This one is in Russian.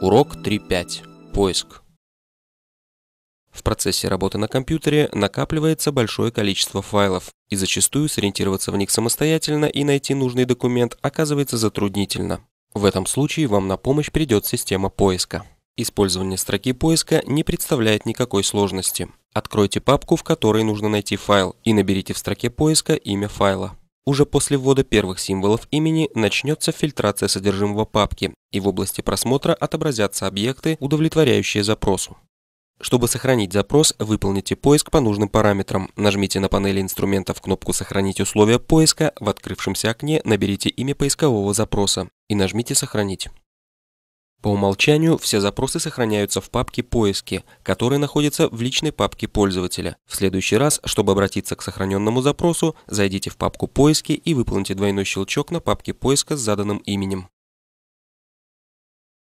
Урок 3.5. Поиск. В процессе работы на компьютере накапливается большое количество файлов, и зачастую сориентироваться в них самостоятельно и найти нужный документ оказывается затруднительно. В этом случае вам на помощь придет система поиска. Использование строки поиска не представляет никакой сложности. Откройте папку, в которой нужно найти файл, и наберите в строке поиска имя файла. Уже после ввода первых символов имени начнется фильтрация содержимого папки, и в области просмотра отобразятся объекты, удовлетворяющие запросу. Чтобы сохранить запрос, выполните поиск по нужным параметрам. Нажмите на панели инструментов кнопку «Сохранить условия поиска», в открывшемся окне наберите имя поискового запроса и нажмите «Сохранить». По умолчанию все запросы сохраняются в папке «Поиски», которая находится в личной папке пользователя. В следующий раз, чтобы обратиться к сохраненному запросу, зайдите в папку «Поиски» и выполните двойной щелчок на папке поиска с заданным именем.